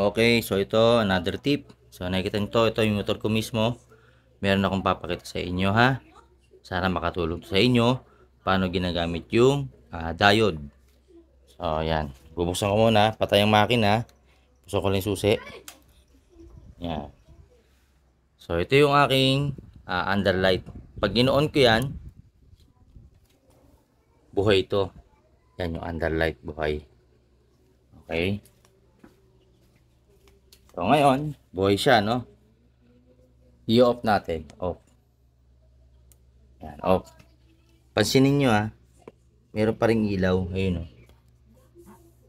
Okay, so ito another tip. So nakikita niyo to, ito yung motor ko mismo. Meron akong papakita sa inyo ha. Sana makatulong sa inyo paano ginagamit yung uh, diode. So yan, bubuksan ko muna, patay ang makina. Puso ko lang susi. Yeah. So ito yung aking uh, underlight. Pag ginoon ko yan, buhay ito. Yan yung underlight buhay. Okay. So, ngayon, buhay siya, no? I-off natin. Off. Yan, off. Pansinin nyo, ha? Ah. Meron pa rin ilaw. Ayun, no? Oh.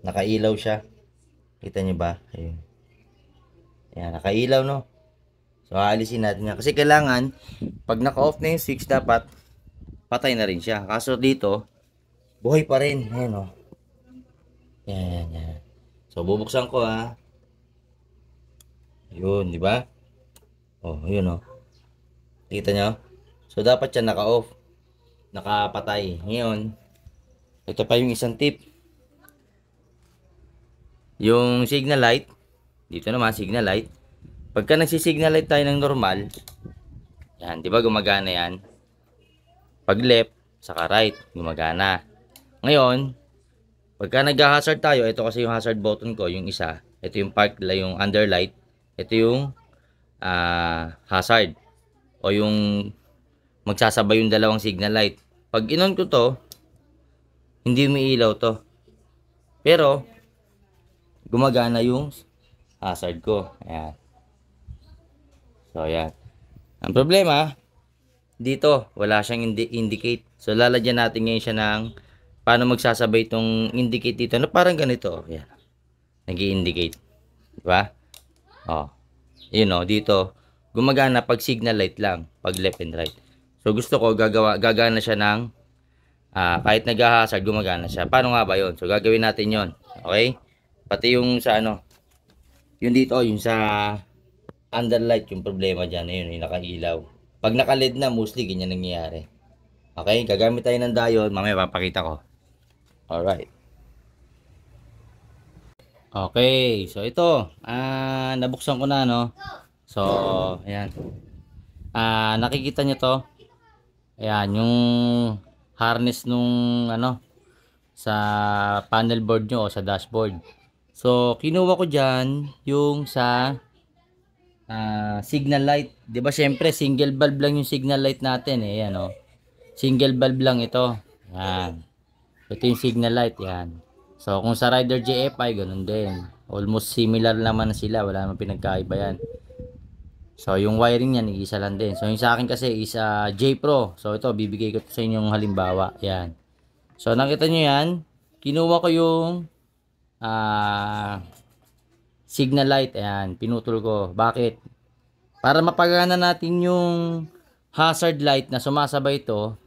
Nakailaw siya. Kita nyo ba? Ayun. Yan, nakailaw, no? So, aalisin natin yan. Kasi kailangan, pag naka-off na yung switch, dapat patay na rin siya. Kaso dito, buhay pa rin. Ayun, no? Yan, oh. yan, yan. So, bubuksan ko, ha? Ah. Yun, di ba? Oh, yun oh. Kita nyo? So, dapat yan naka-off. Nakapatay. Ngayon, ito pa yung isang tip. Yung signal light, dito naman signal light. Pagka nagsisignal light tayo ng normal, yan, di ba gumagana yan? Pag left, saka right, gumagana. Ngayon, pagka nag-hazard tayo, ito kasi yung hazard button ko, yung isa, ito yung park, yung underlight, ito yung uh, hazard o yung magsasabay yung dalawang signal light. Pag inon ko to, hindi umiilaw to. Pero, gumagana yung hazard ko. Ayan. So, ayan. Ang problema, dito, wala siyang indi indicate. So, lalagyan natin ngayon siya ng paano magsasabay itong indicate dito. Na parang ganito. Ayan. nag indicate di Diba? Oh. Yun oh, dito gumagana pag signal light lang, pag left and right. So gusto ko gagawa gagana siya ng uh, kahit nagha hazard gumagana siya. Paano nga ba 'yon? So gagawin natin 'yon. Okay? Pati yung sa ano yung dito, yung sa underlight yung problema diyan, ayun, yung nakailaw. Pag naka-LED na, mostly ganyan nangyayari. Okay, gagamit tayo ng diode, mamaya papakita ko. All right. Okay, so ito, ah, nabuksan ko na no. So, ayan. Ah, nakikita niyo to? Ayan, yung harness nung ano sa panel board niyo o sa dashboard. So, kinuha ko diyan yung sa ah, signal light. 'Di ba syempre single bulb lang yung signal light natin eh, ayan oh. Single bulb lang ito. Ayan. Ito yung signal light, ayan. So, kung sa Rider JFI, ganun din. Almost similar naman sila. Wala namang pinagkaiba yan. So, yung wiring yan, isa lang din. So, yung sa akin kasi isa ah, J-Pro. So, ito, bibigay ko sa inyo yung halimbawa. Yan. So, nakita niyo yan. Kinuha ko yung uh, signal light. Ayan, pinutol ko. Bakit? Para mapagana natin yung hazard light na sumasabay ito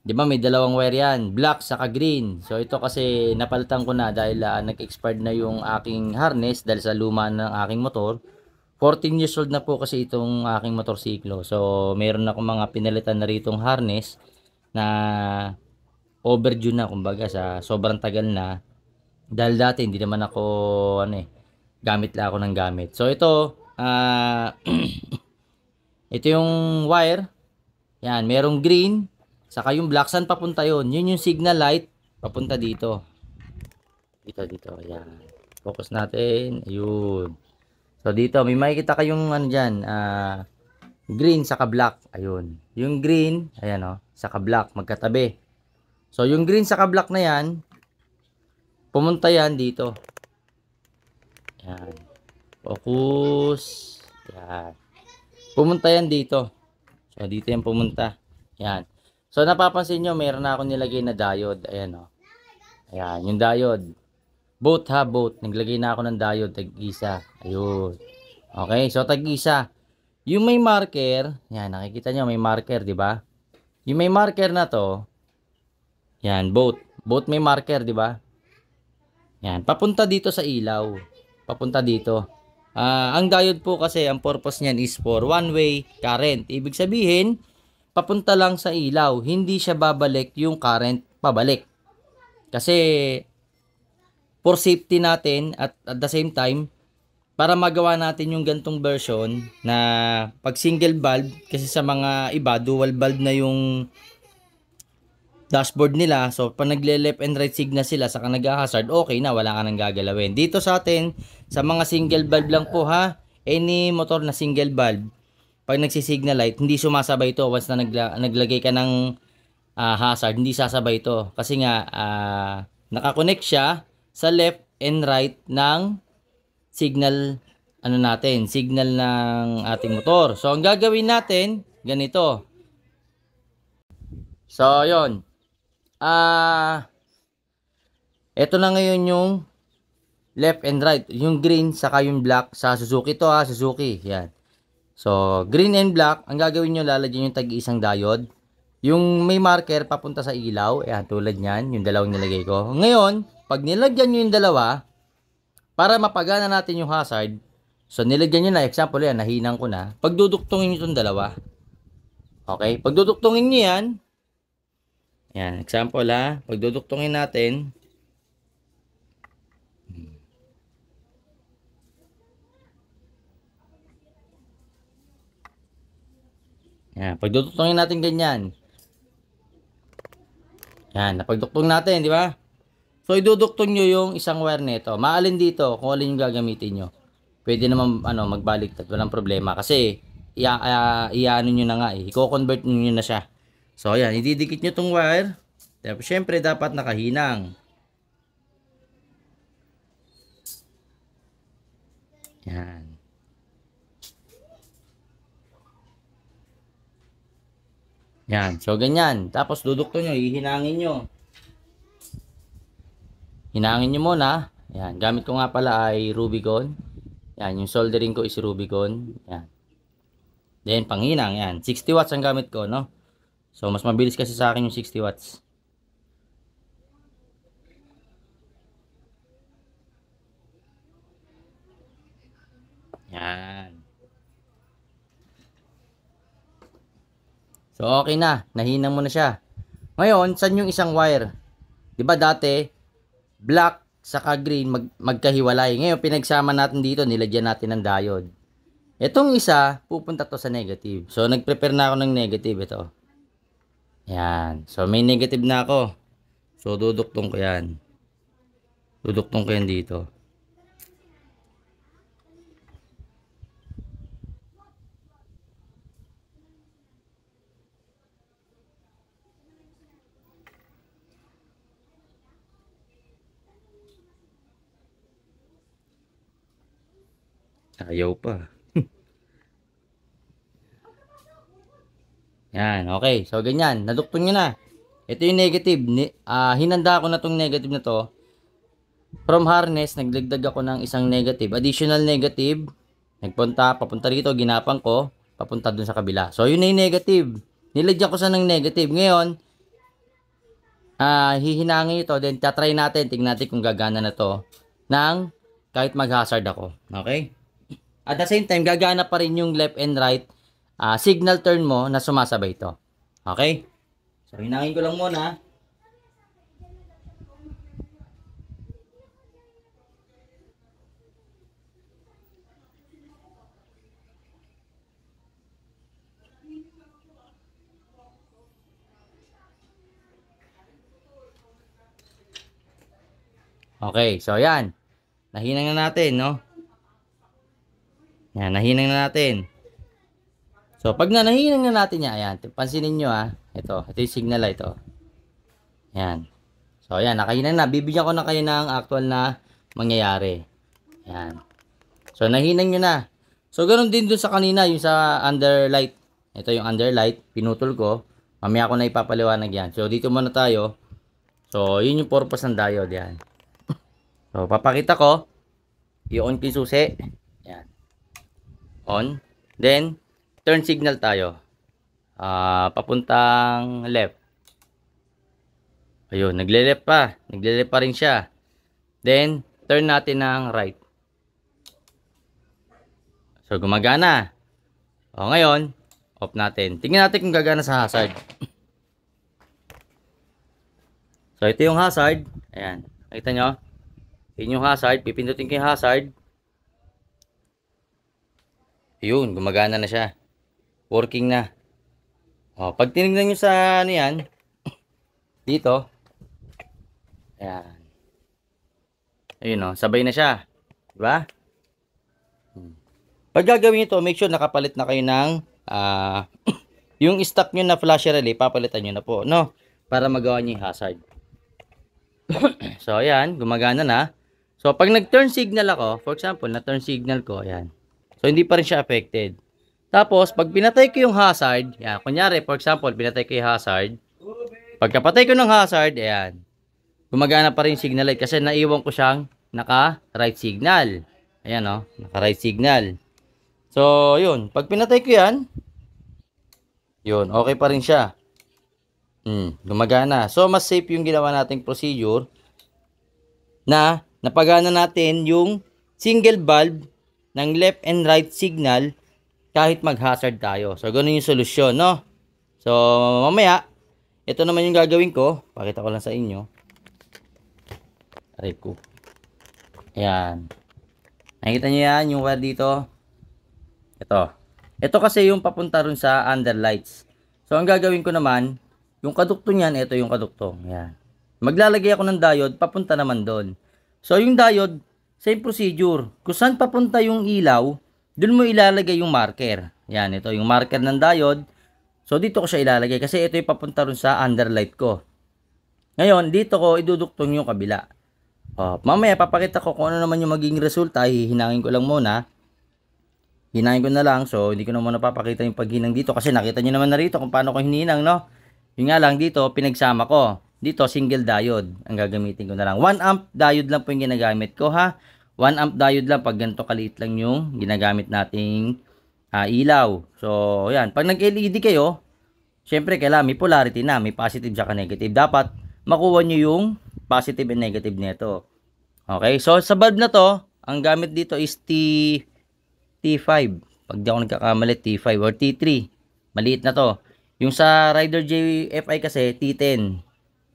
Di ba may dalawang wire yan, black saka green. So ito kasi napalitan ko na dahil uh, nag-expired na yung aking harness dahil sa luma ng aking motor. 14 years old na po kasi itong aking motorsiklo. So meron ako mga pinalitan na ritong harness na overdue na kumbaga sa sobrang tagal na. Dahil dati hindi naman ako ano eh, gamit la ako ng gamit. So ito, uh, ito yung wire. Yan, merong green, Saka yung black sun papunta yon. Yun yung signal light papunta dito. Dito dito. Ayan. Focus natin. Ayun. So dito may makikita kayong ano diyan, uh, ah, green saka black. Ayun. Yung green, ayan oh, saka black magkatabi. So yung green saka black na 'yan, pumunta 'yan dito. Ayan. Focus. Ayan. Pumunta 'yan dito. So dito 'yan pumunta. Ayan. So napapansin niyo mayroon na ako nilagay na diode. Ayan o. Oh. Ayan, yung diode. Both ha, both. Naglagay na ako ng diode, tag-isa. Ayun. Okay, so tag-isa. Yung may marker, yan, nakikita niyo may marker, di ba? Yung may marker na to, yan, both. Both may marker, di ba? Yan, papunta dito sa ilaw. Papunta dito. Uh, ang diode po kasi, ang purpose niyan is for one-way current. Ibig sabihin, papunta lang sa ilaw, hindi siya babalik yung current pabalik. Kasi for safety natin at at the same time para magawa natin yung gantong version na pag single valve kasi sa mga iba dual valve na yung dashboard nila. So, pag nagle left and right signal sila sa nag-hazard, okay na, wala ka nang gagalawin. Dito sa atin, sa mga single valve lang po ha, any motor na single valve, pag nagsisignal light, hindi sumasabay ito once na nagla naglagay ka ng uh, hazard, hindi sasabay ito. Kasi nga, uh, nakakonect siya sa left and right ng signal ano natin, signal ng ating motor. So, ang gagawin natin, ganito. So, yon Ah, uh, ito na ngayon yung left and right. Yung green, saka yung black sa Suzuki to ha, ah, Suzuki. Yan. So, green and black, ang gagawin nyo, lalagyan yung tag iisang diode. Yung may marker papunta sa ilaw, eh tulad nyan, yung dalawang nilagay ko. Ngayon, pag nilagyan nyo yung dalawa, para mapagana natin yung hazard, so nilagyan nyo na, example yan, nahinang ko na, pagduduktungin nyo itong dalawa. Okay, pagduduktungin nyo yan, ayan, example ha, pagduduktungin natin, Yan, pagduduktungin natin ganyan. Yan, napagduktong natin, di ba? So, iduduktong nyo yung isang wire nito. Maalin dito kung alin yung gagamitin nyo. Pwede naman ano, magbaliktad, walang problema. Kasi, iaano ia, ia, nyo na nga eh. Iko-convert nyo na siya. So, ayan, ididikit nyo tong wire. Tapos, syempre, dapat nakahinang. Yan. Yan. So, ganyan. Tapos, dudukto nyo. Hihinangin nyo. Hinangin nyo muna. Yan. Gamit ko nga pala ay Rubicon. Yan. Yung soldering ko is Rubicon. Yan. Then, panghinang. Yan. 60 watts ang gamit ko, no? So, mas mabilis kasi sa akin yung 60 watts. Yan. So okay na, nahina mo na siya. Ngayon, saan yung isang wire? 'Di ba dati black saka green mag magkahiwalay. Ngayon pinagsama natin dito, nilagyan natin ng diode. Etong isa, pupunta to sa negative. So nagprepare na ako ng negative ito. Yan. So may negative na ako. So duduktong ko yan. Duduktong ko yan dito. Ayaw pa. Yan, okay. So, ganyan. Naduktong nyo na. Ito yung negative. Ni, uh, hinanda ko na tong negative na to. From harness, naglagdag ako ng isang negative. Additional negative. Nagpunta, papunta rito, ginapang ko. Papunta dun sa kabila. So, yun na yung negative. Nilagyan ko sa ng negative. Ngayon, uh, hihinangin ito. Then, tatry natin. Tingnan natin kung gagana na to ng kahit mag-hazard ako. Okay? At the same time, gagana pa rin yung left and right uh, signal turn mo na sumasabay ito. Okay? So, hinangin ko lang muna. Okay, so yan. Nahinang na natin, no? Yan, nahinang na natin. So, pag na nahinang na natin niya, ayan, pansinin nyo ha. Ah. Ito, ito yung signal ha, ah, ito. Yan. So, ayan, nakahinang na. Bibigyan ko na kayo ng actual na mangyayari. Yan. So, nahinang nyo na. So, ganun din dun sa kanina, yung sa underlight. Ito yung underlight, pinutol ko. Mamaya ko na ipapaliwanag yan. So, dito muna tayo. So, yun yung purpose ng diode yan. So, papakita ko. I-on ko yung susi on. Then, turn signal tayo. Uh, papuntang left. Ayun, nagle-left pa. Nagle-left pa rin siya. Then, turn natin ng right. So, gumagana. O, ngayon, off natin. Tingnan natin kung gagana sa hazard. So, ito yung hazard. Ayan. Nakita nyo? Yun yung hazard. Pipindutin ko yung hazard. Yun, gumagana na siya. Working na. O, oh, pag tinignan nyo sa ano yan, dito, ayan. Ayun o, oh, sabay na siya. Diba? Hmm. Pag gagawin ito, make sure nakapalit na kayo ng uh, yung stock nyo na flash relay, papalitan nyo na po, no? Para magawa nyo yung hazard. so, ayan, gumagana na. So, pag nag-turn signal ako, for example, na-turn signal ko, ayan. So, hindi pa rin siya affected. Tapos, pag pinatay ko yung hazard, yan, kunyari, for example, pinatay ko yung hazard, pagkapatay ko ng hazard, ayan, gumagana pa rin yung signal light kasi naiwan ko siyang naka-right signal. Ayan, no? Oh, naka-right signal. So, yun. Pag pinatay ko yan, yun, okay pa rin siya. Hmm, gumagana. So, mas safe yung ginawa nating procedure na napagana natin yung single valve ng left and right signal kahit mag-hazard tayo. So, ganun yung solusyon, no? So, mamaya, ito naman yung gagawin ko. Pakita ko lang sa inyo. Aray ko. Ayan. Nakikita nyo yan, yung wire dito. Ito. Ito kasi yung papunta rin sa under lights. So, ang gagawin ko naman, yung kadukto niyan, ito yung kadukto. Ayan. Maglalagay ako ng diode, papunta naman doon. So, yung diode, same procedure. Kung saan papunta yung ilaw, dun mo ilalagay yung marker. Yan, ito yung marker ng diode. So, dito ko siya ilalagay kasi ito yung papunta rin sa underlight ko. Ngayon, dito ko iduduktong yung kabila. Uh, mamaya, papakita ko kung ano naman yung magiging resulta. Hihinangin ko lang muna. Hinangin ko na lang. So, hindi ko na muna papakita yung paghinang dito kasi nakita nyo naman na rito kung paano ko hininang, no? Yun nga lang dito, pinagsama ko. Dito, single diode ang gagamitin ko na lang. 1 amp diode lang po yung ginagamit ko ha. 1 amp diode lang pag ganito kaliit lang yung ginagamit nating uh, ilaw. So, yan. Pag nag-LED kayo, syempre kailangan may polarity na. May positive at negative. Dapat makuha nyo yung positive and negative nito. Okay? So, sa bulb na to, ang gamit dito is T, T5. Pag di ako nagkakamali, T5 or T3. Maliit na to. Yung sa Rider JFI kasi, T10.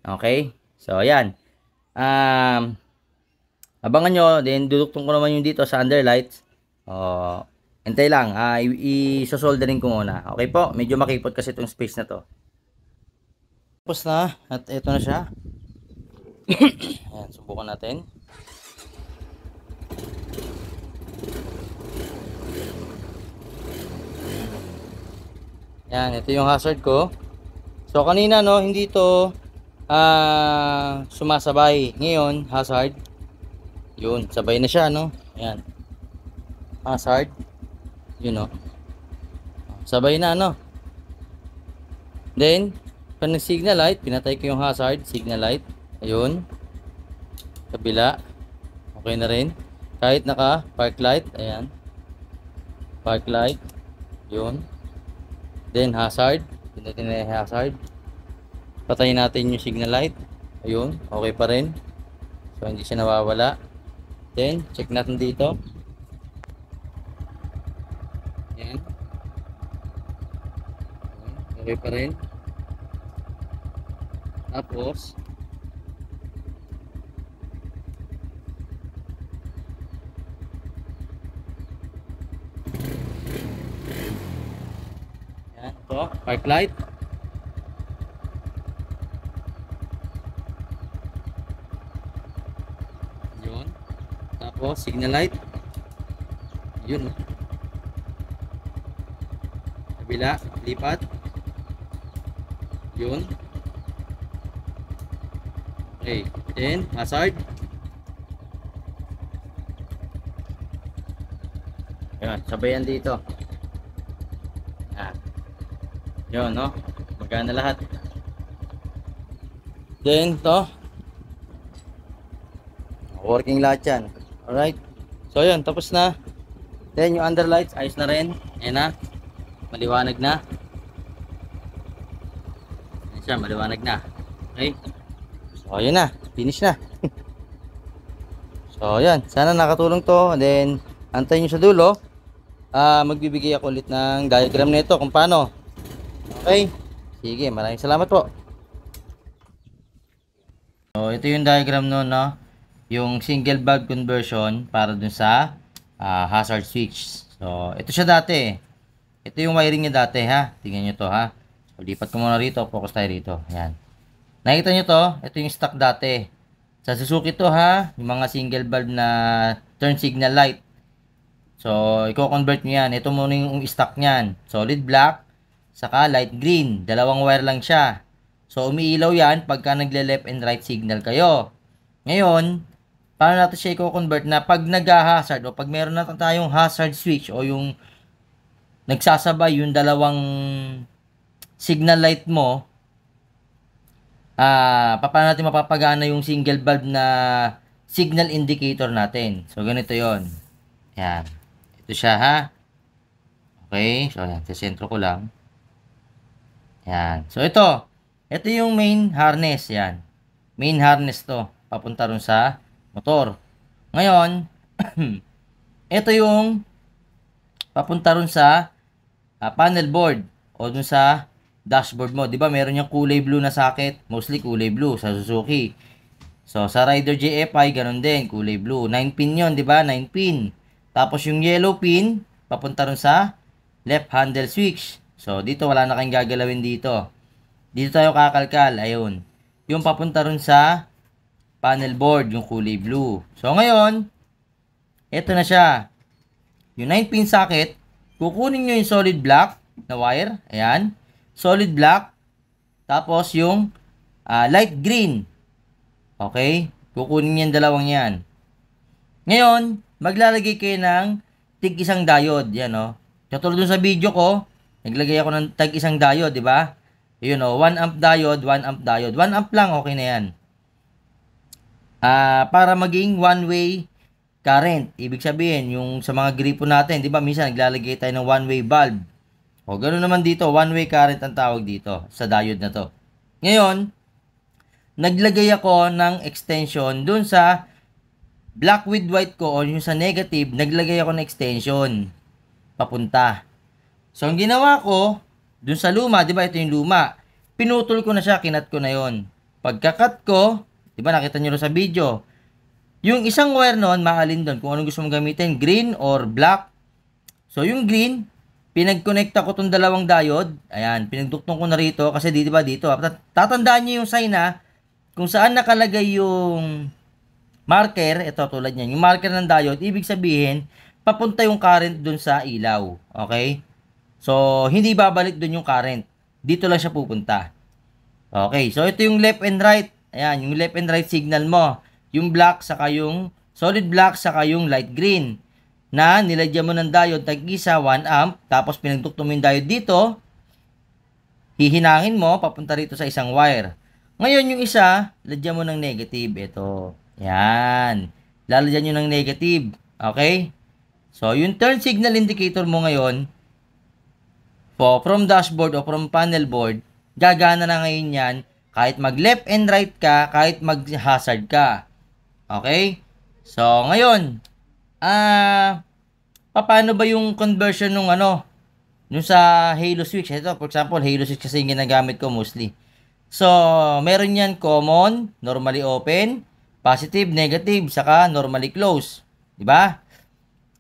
Okay? So, ayan. Um, abangan nyo. Then, duduktong ko naman yung dito sa underlights. Uh, Antay lang. Uh, ah, I-sosoldering ko muna. Okay po? Medyo makipot kasi itong space na to. Tapos na. At ito na siya. ayan, subukan natin. Yan, ito yung hazard ko. So kanina no, hindi to uh, sumasabay. Ngayon, hazard. Yun, sabay na siya, no? Ayan. Hazard. Yun, no? Sabay na, no? Then, pag nag-signal light, pinatay ko yung hazard, signal light. Ayun. Kabila. Okay na rin. Kahit naka park light, ayan. Park light. Yun. Then hazard. Pinatay na hazard patayin natin yung signal light ayun okay pa rin so hindi siya nawawala then check natin dito yan okay pa rin tapos yan ito park light ako, signal light. Yun. Kabila, lipat. Yun. Okay, then hazard. Yan, sabayan dito. Yan. Yun, no? Magkana lahat. Then, to. Working lahat yan. Alright. So, yun. Tapos na. Then, yung underlights, ayos na rin. Ayan na. Maliwanag na. Ayan siya, maliwanag na. Okay. So, yun na. Finish na. so, yan. Sana nakatulong to. And then, antayin nyo sa dulo. Uh, magbibigay ako ulit ng diagram nito kung paano. Okay. Sige, maraming salamat po. So, ito yung diagram noon, no? yung single valve conversion para dun sa uh, hazard switch. So, ito siya dati. Ito yung wiring niya dati ha. Tingnan niyo to ha. So, lipat ko muna rito. Focus tayo rito. Ayan. Nakita niyo to? Ito yung stock dati. Sa Suzuki to ha. Yung mga single valve na turn signal light. So, i-convert nyo yan. Ito muna yung stock nyan. Solid black, saka light green. Dalawang wire lang siya. So, umiilaw yan pagka nagle-left and right signal kayo. Ngayon, paano natin siya i-convert na pag nag-hazard o pag meron natin tayong hazard switch o yung nagsasabay yung dalawang signal light mo, ah, uh, paano natin mapapagana yung single bulb na signal indicator natin. So, ganito yon Yan. Ito siya, ha? Okay. So, yan. sentro ko lang. Yan. So, ito. Ito yung main harness. Yan. Main harness to. Papunta rin sa motor. Ngayon, ito yung papunta ron sa uh, panel board o dun sa dashboard mo. 'Di ba? Meron yung kulay blue na socket, mostly kulay blue sa Suzuki. So sa Rider GFI, ganun din, kulay blue. 9 pin 'yon, 'di ba? 9 pin. Tapos yung yellow pin papunta ron sa left handle switch. So dito wala na kayong gagalawin dito. Dito tayo kakalkal, ayun. Yung papunta ron sa panel board, yung kulay blue. So, ngayon, ito na siya. Yung 9-pin socket, kukunin nyo yung solid black na wire. Ayan. Solid black. Tapos, yung uh, light green. Okay? Kukunin yung dalawang yan. Ngayon, maglalagay kayo ng tig isang diode. Yan, o. Oh. Katulad dun sa video ko, naglagay ako ng tig isang diode, di ba? Yun, o. Oh, 1 amp diode, 1 amp diode. 1 amp lang, okay na yan uh, para maging one-way current. Ibig sabihin, yung sa mga gripo natin, di ba, minsan naglalagay tayo ng one-way valve. O, ganoon naman dito, one-way current ang tawag dito sa diode na to. Ngayon, naglagay ako ng extension dun sa black with white ko o yung sa negative, naglagay ako ng extension papunta. So, ang ginawa ko, dun sa luma, di ba, ito yung luma, pinutol ko na siya, kinat ko na yon. Pagkakat ko, Di ba nakita niyo sa video? Yung isang wire noon, maalin doon kung anong gusto mong gamitin, green or black. So yung green, pinag ko tong dalawang diode. Ayan, pinagduktong ko na rito kasi di, di ba dito. Ah, tatandaan niyo yung sign na ah, kung saan nakalagay yung marker, ito tulad niyan, yung marker ng diode, ibig sabihin, papunta yung current doon sa ilaw. Okay? So, hindi babalik doon yung current. Dito lang siya pupunta. Okay, so ito yung left and right. Ayan, yung left and right signal mo. Yung black, saka yung solid black, saka yung light green. Na nilagyan mo ng diode, tag-isa, 1 amp. Tapos pinagtukto mo yung diode dito. Hihinangin mo, papunta rito sa isang wire. Ngayon, yung isa, lagyan mo ng negative. Ito. Yan. Lalagyan nyo ng negative. Okay? So, yung turn signal indicator mo ngayon, po, from dashboard o from panel board, gagana na ngayon yan kahit mag left and right ka, kahit mag hazard ka. Okay? So, ngayon, ah, uh, paano ba yung conversion ng ano, nung sa Halo Switch? Ito, for example, Halo Switch kasi yung ginagamit ko mostly. So, meron yan common, normally open, positive, negative, saka normally close. di ba?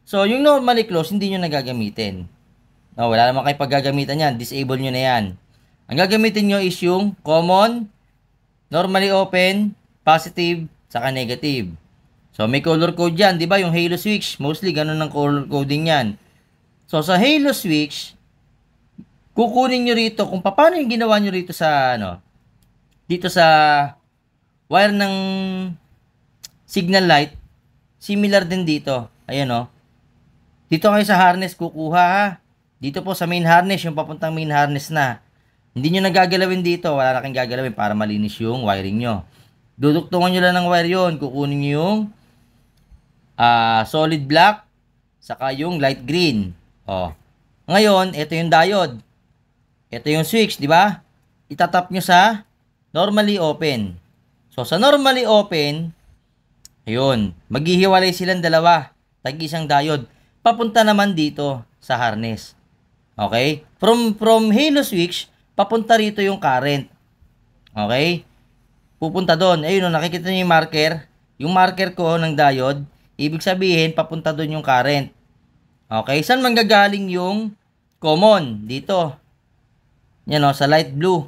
So, yung normally close, hindi nyo nagagamitin. No, wala naman kayo paggagamitan yan. Disable nyo na yan. Ang gagamitin nyo is yung common, normally open, positive, saka negative. So, may color code yan, di ba? Yung halo switch, mostly ganun ang color coding yan. So, sa halo switch, kukunin nyo rito kung paano yung ginawa nyo rito sa, ano, dito sa wire ng signal light, similar din dito. Ayan o. Oh. Dito kayo sa harness kukuha ha. Dito po sa main harness, yung papuntang main harness na. Hindi nyo nagagalawin dito. Wala na kayong gagalawin para malinis yung wiring nyo. Duduktungan nyo lang ng wire yun. Kukunin nyo yung uh, solid black saka yung light green. Oh. Ngayon, ito yung diode. Ito yung switch, di ba? Itatap nyo sa normally open. So, sa normally open, ayun, maghihiwalay silang dalawa. Tag isang diode. Papunta naman dito sa harness. Okay? From, from halo switch, papunta rito yung current. Okay? Pupunta doon. Ayun, no, nakikita niyo yung marker. Yung marker ko oh, ng diode, ibig sabihin, papunta doon yung current. Okay? Saan manggagaling yung common? Dito. Yan o, sa light blue.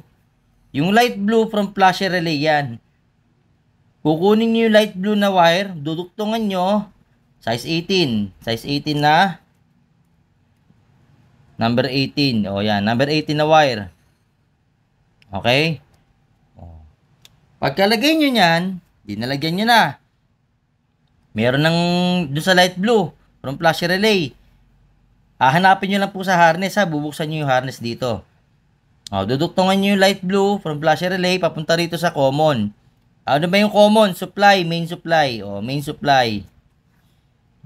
Yung light blue from flasher relay yan. Kukunin niyo yung light blue na wire, duduktungan nyo, size 18. Size 18 na number 18. O yan, number 18 na wire. Okay? O. Oh. Pagkalagay nyo yan, dinalagyan nyo na. Meron ng dun sa light blue from flash relay. Ah, hanapin nyo lang po sa harness ha. Bubuksan nyo yung harness dito. Oh, duduktungan nyo yung light blue from flash relay papunta rito sa common. Ano ba yung common? Supply, main supply. O, oh, main supply.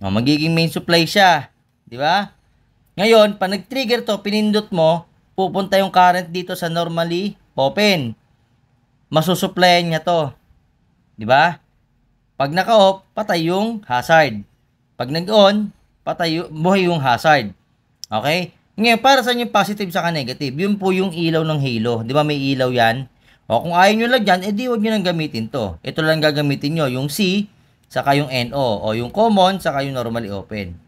O, oh, magiging main supply siya. Di ba? Ngayon, pag nag-trigger to, pinindot mo, pupunta yung current dito sa normally open, masusuplayan niya to. Di ba? Pag naka-off, patay yung hazard. Pag nag-on, patay buhay yung hazard. Okay? Ngayon, para sa yung positive sa negative, yun po yung ilaw ng halo. Di ba may ilaw yan? O kung ayaw nyo lang dyan, edi eh, huwag nyo lang gamitin to. Ito lang gagamitin nyo, yung C, saka yung NO, o yung common, saka yung normally open.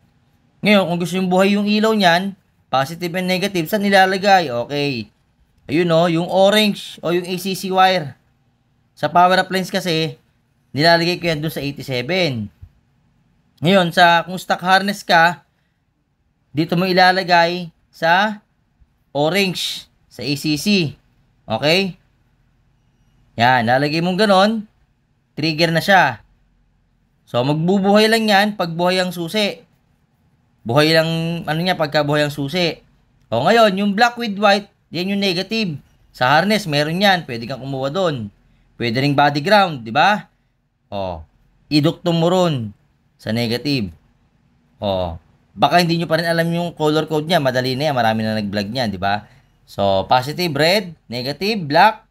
Ngayon, kung gusto yung buhay yung ilaw niyan, positive and negative, saan nilalagay? Okay. Ayun o, oh, yung orange o oh, yung ACC wire. Sa power appliance kasi, nilalagay ko yan doon sa 87. Ngayon, sa kung stock harness ka, dito mo ilalagay sa orange, sa ACC. Okay? Yan, lalagay mong ganon, trigger na siya. So, magbubuhay lang yan pag buhay ang susi. Buhay lang, ano niya, pagka buhay ang susi. O ngayon, yung black with white, yan yung negative. Sa harness, meron yan. Pwede kang kumuha doon. Pwede ring body ground, di ba? O, oh. idukto mo ron sa negative. O, oh. baka hindi nyo pa rin alam yung color code niya. Madali na yan. Marami na nag-vlog niyan, di ba? So, positive, red. Negative, black.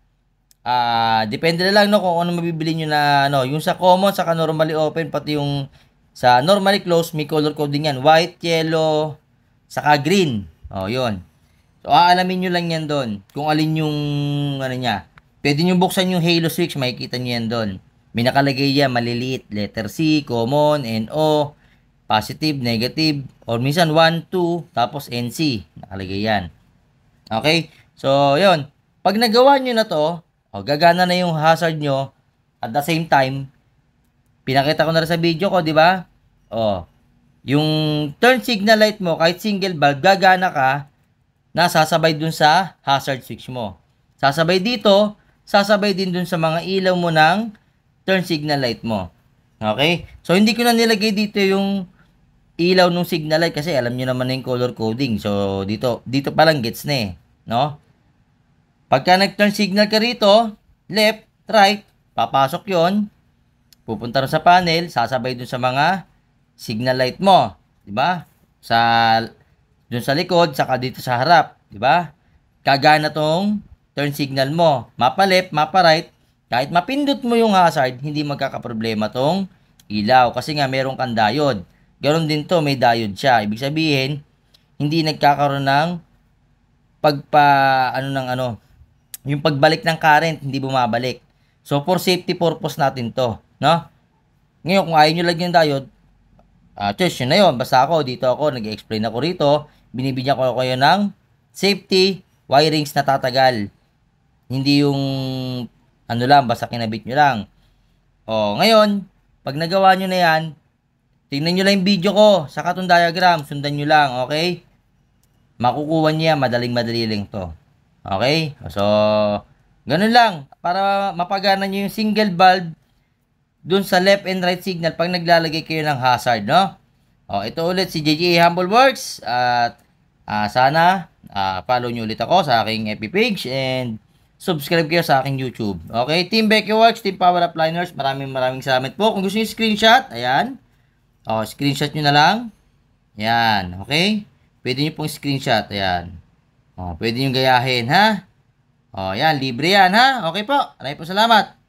Ah, uh, depende na lang no kung ano mabibili niyo na ano, yung sa common sa normally open pati yung sa normally closed may color coding yan, white, yellow, saka green. Oh, 'yun. So, aalamin nyo lang yan doon. Kung alin yung, ano niya. Pwede nyo buksan yung Halo switch, makikita nyo yan doon. May nakalagay yan, maliliit. Letter C, common, NO, positive, negative, or minsan 1, 2, tapos NC. Nakalagay yan. Okay? So, yon Pag nagawa nyo na to, o, gagana na yung hazard nyo, at the same time, pinakita ko na rin sa video ko, di ba? O, oh, yung turn signal light mo, kahit single bulb, gagana ka, na sasabay dun sa hazard switch mo. Sasabay dito, sasabay din dun sa mga ilaw mo ng turn signal light mo. Okay? So, hindi ko na nilagay dito yung ilaw ng signal light kasi alam nyo naman na yung color coding. So, dito, dito palang gets na eh. No? Pagka nag-turn signal ka rito, left, right, papasok yon Pupunta rin sa panel, sasabay dun sa mga signal light mo. Diba? Sa doon sa likod, saka dito sa harap. Di ba? Kagana tong turn signal mo. Mapalip, maparight. Kahit mapindot mo yung hazard, hindi magkakaproblema tong ilaw. Kasi nga, merong kang diode. Ganon din to, may diode siya. Ibig sabihin, hindi nagkakaroon ng pagpa, ano ng ano, yung pagbalik ng current, hindi bumabalik. So, for safety purpose natin to, no? Ngayon, kung ayaw nyo lagyan ng diode, uh, choice yun na yun. Basta ako, dito ako, nag-explain ako rito binibigyan ko kayo ng safety wirings na tatagal. Hindi yung ano lang, basta kinabit nyo lang. O, ngayon, pag nagawa nyo na yan, tingnan nyo lang yung video ko, sa katong diagram, sundan nyo lang, okay? Makukuha niya, madaling-madali lang to. Okay? So, ganun lang, para mapagana nyo yung single valve dun sa left and right signal pag naglalagay kayo ng hazard, no? Oh, ito ulit si JJ Humble Works at uh, sana uh, follow niyo ulit ako sa aking FB page and subscribe kayo sa aking YouTube. Okay, Team Becky Works, Team Power Up Liners, maraming maraming salamat po. Kung gusto niyo screenshot, ayan. Oh, screenshot niyo na lang. Ayan, okay? Pwede niyo pong screenshot, ayan. Oh, pwede niyo gayahin, ha? Oh, ayan, libre yan, ha? Okay po. Maraming po salamat.